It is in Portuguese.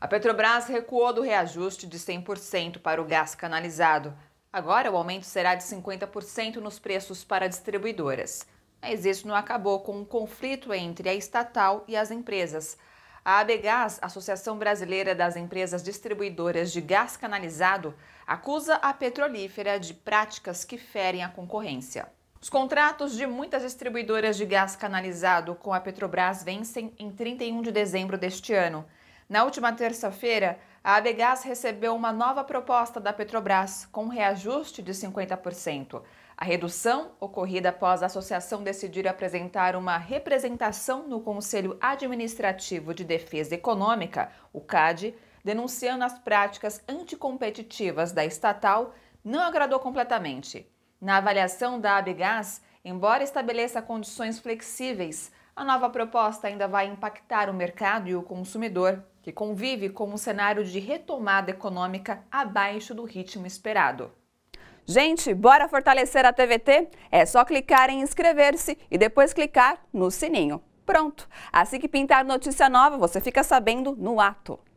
A Petrobras recuou do reajuste de 100% para o gás canalizado. Agora, o aumento será de 50% nos preços para distribuidoras. Mas isso não acabou com o um conflito entre a estatal e as empresas. A ABGAS, Associação Brasileira das Empresas Distribuidoras de Gás Canalizado, acusa a petrolífera de práticas que ferem a concorrência. Os contratos de muitas distribuidoras de gás canalizado com a Petrobras vencem em 31 de dezembro deste ano. Na última terça-feira, a ABGAS recebeu uma nova proposta da Petrobras, com um reajuste de 50%. A redução, ocorrida após a associação decidir apresentar uma representação no Conselho Administrativo de Defesa Econômica, o CAD, denunciando as práticas anticompetitivas da estatal, não agradou completamente. Na avaliação da ABGAS, embora estabeleça condições flexíveis, a nova proposta ainda vai impactar o mercado e o consumidor, que convive com um cenário de retomada econômica abaixo do ritmo esperado. Gente, bora fortalecer a TVT? É só clicar em inscrever-se e depois clicar no sininho. Pronto! Assim que pintar notícia nova, você fica sabendo no ato.